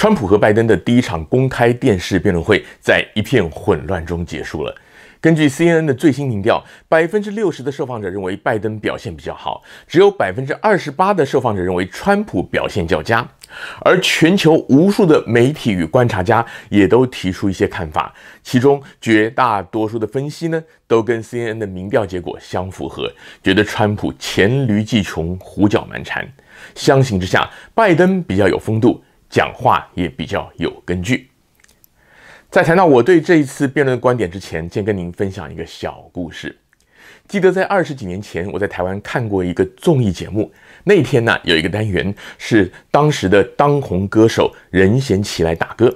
川普和拜登的第一场公开电视辩论会在一片混乱中结束了。根据 CNN 的最新民调，百分之六十的受访者认为拜登表现比较好，只有百分之二十八的受访者认为川普表现较佳。而全球无数的媒体与观察家也都提出一些看法，其中绝大多数的分析呢，都跟 CNN 的民调结果相符合，觉得川普黔驴技穷、胡搅蛮缠，相形之下，拜登比较有风度。讲话也比较有根据。在谈到我对这一次辩论的观点之前，先跟您分享一个小故事。记得在二十几年前，我在台湾看过一个综艺节目，那天呢有一个单元是当时的当红歌手任贤齐来打歌。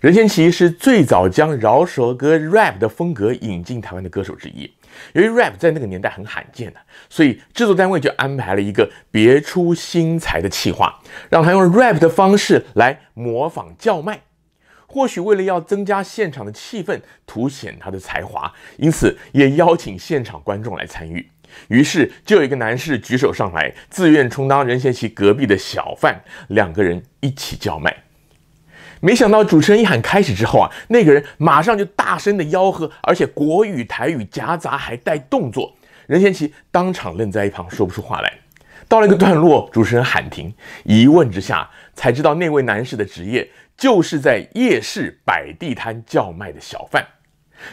任贤齐是最早将饶舌歌 rap 的风格引进台湾的歌手之一。由于 rap 在那个年代很罕见的，所以制作单位就安排了一个别出心裁的企划，让他用 rap 的方式来模仿叫卖。或许为了要增加现场的气氛，凸显他的才华，因此也邀请现场观众来参与。于是就有一个男士举手上来，自愿充当任贤齐隔壁的小贩，两个人一起叫卖。没想到主持人一喊“开始”之后啊，那个人马上就大声的吆喝，而且国语台语夹杂，还带动作。任贤齐当场愣在一旁，说不出话来。到了一个段落，主持人喊停，一问之下才知道那位男士的职业就是在夜市摆地摊叫卖的小贩。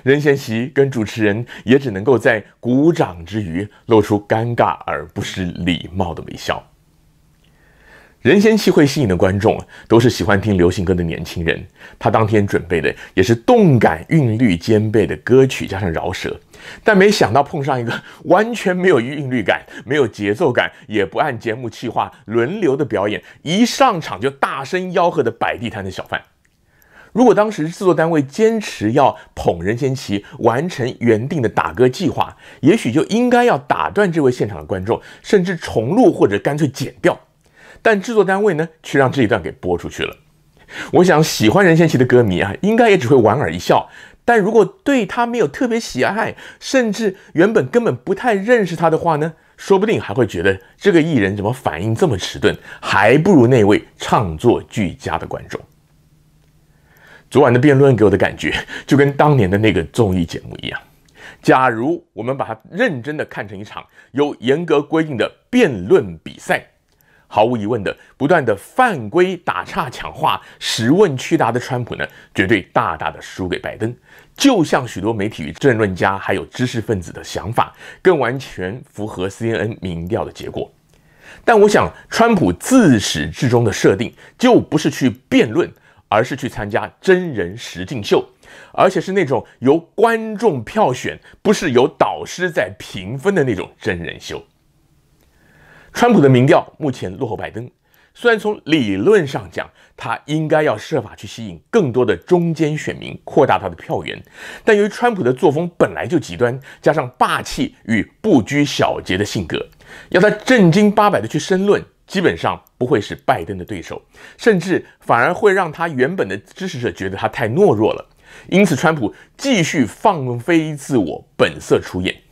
任贤齐跟主持人也只能够在鼓掌之余，露出尴尬而不失礼貌的微笑。任贤齐会吸引的观众都是喜欢听流行歌的年轻人，他当天准备的也是动感、韵律兼备的歌曲，加上饶舌，但没想到碰上一个完全没有韵律感、没有节奏感，也不按节目计划轮流的表演，一上场就大声吆喝的摆地摊的小贩。如果当时制作单位坚持要捧任贤齐完成原定的打歌计划，也许就应该要打断这位现场的观众，甚至重录或者干脆剪掉。但制作单位呢，却让这一段给播出去了。我想，喜欢任贤齐的歌迷啊，应该也只会莞尔一笑。但如果对他没有特别喜爱，甚至原本根本不太认识他的话呢，说不定还会觉得这个艺人怎么反应这么迟钝，还不如那位唱作俱佳的观众。昨晚的辩论给我的感觉，就跟当年的那个综艺节目一样。假如我们把它认真的看成一场有严格规定的辩论比赛。毫无疑问的，不断的犯规、打岔、抢话、十问屈答的川普呢，绝对大大的输给拜登。就像许多媒体与政论家，还有知识分子的想法，更完全符合 CNN 民调的结果。但我想，川普自始至终的设定就不是去辩论，而是去参加真人实境秀，而且是那种由观众票选，不是由导师在评分的那种真人秀。川普的民调目前落后拜登，虽然从理论上讲，他应该要设法去吸引更多的中间选民，扩大他的票源，但由于川普的作风本来就极端，加上霸气与不拘小节的性格，要他正经八百的去申论，基本上不会是拜登的对手，甚至反而会让他原本的支持者觉得他太懦弱了。因此，川普继续放飞自我，本色出演。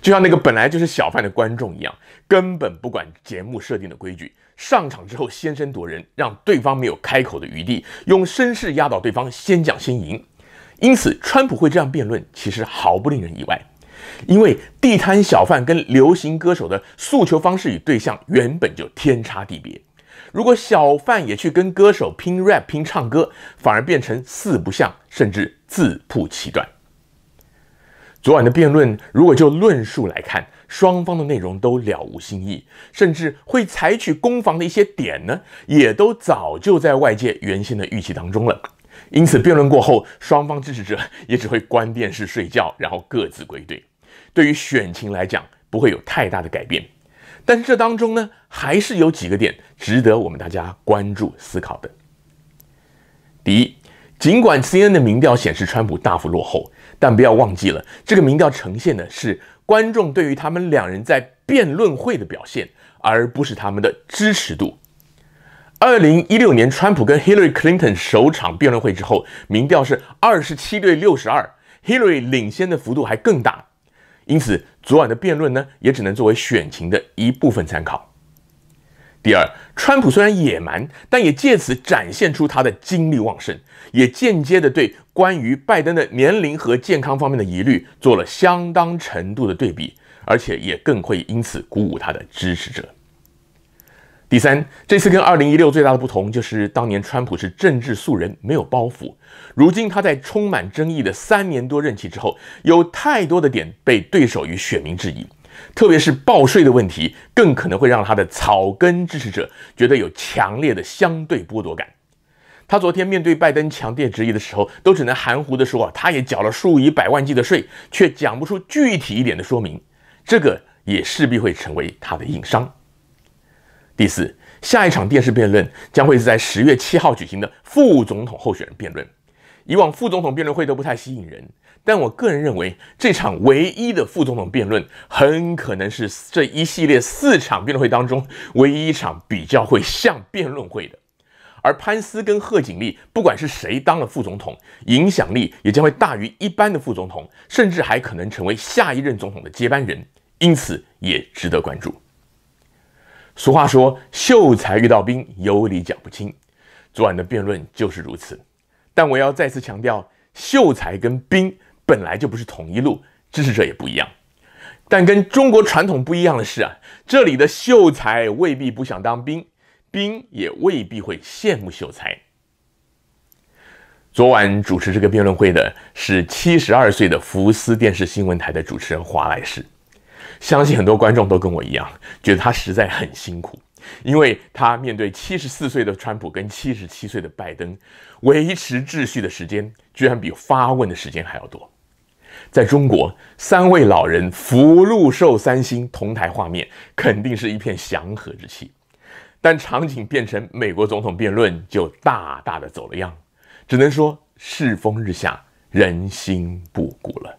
就像那个本来就是小贩的观众一样，根本不管节目设定的规矩，上场之后先声夺人，让对方没有开口的余地，用声势压倒对方，先讲先赢。因此，川普会这样辩论，其实毫不令人意外，因为地摊小贩跟流行歌手的诉求方式与对象原本就天差地别。如果小贩也去跟歌手拼 rap、拼唱歌，反而变成四不像，甚至自曝其短。昨晚的辩论，如果就论述来看，双方的内容都了无新意，甚至会采取攻防的一些点呢，也都早就在外界原先的预期当中了。因此，辩论过后，双方支持者也只会关电视睡觉，然后各自归队。对于选情来讲，不会有太大的改变。但是这当中呢，还是有几个点值得我们大家关注思考的。第一。尽管 C N n 的民调显示川普大幅落后，但不要忘记了，这个民调呈现的是观众对于他们两人在辩论会的表现，而不是他们的支持度。二零一六年川普跟 Hillary Clinton 首场辩论会之后，民调是二十七对六十二，Hillary 领先的幅度还更大。因此，昨晚的辩论呢，也只能作为选情的一部分参考。第二，川普虽然野蛮，但也借此展现出他的精力旺盛，也间接的对关于拜登的年龄和健康方面的疑虑做了相当程度的对比，而且也更会因此鼓舞他的支持者。第三，这次跟二零一六最大的不同就是当年川普是政治素人，没有包袱，如今他在充满争议的三年多任期之后，有太多的点被对手与选民质疑。特别是报税的问题，更可能会让他的草根支持者觉得有强烈的相对剥夺感。他昨天面对拜登强电质疑的时候，都只能含糊地说啊，他也缴了数以百万计的税，却讲不出具体一点的说明。这个也势必会成为他的硬伤。第四，下一场电视辩论将会是在十月七号举行的副总统候选人辩论。以往副总统辩论会都不太吸引人。但我个人认为，这场唯一的副总统辩论很可能是这一系列四场辩论会当中唯一一场比较会像辩论会的。而潘斯跟贺锦丽，不管是谁当了副总统，影响力也将会大于一般的副总统，甚至还可能成为下一任总统的接班人，因此也值得关注。俗话说，秀才遇到兵，有理讲不清。昨晚的辩论就是如此。但我要再次强调，秀才跟兵。本来就不是同一路，支持者也不一样。但跟中国传统不一样的是啊，这里的秀才未必不想当兵，兵也未必会羡慕秀才。昨晚主持这个辩论会的是七十二岁的福斯电视新闻台的主持人华莱士，相信很多观众都跟我一样，觉得他实在很辛苦，因为他面对七十四岁的川普跟七十七岁的拜登，维持秩序的时间居然比发问的时间还要多。在中国，三位老人福禄寿三星同台，画面肯定是一片祥和之气。但场景变成美国总统辩论，就大大的走了样，只能说世风日下，人心不古了。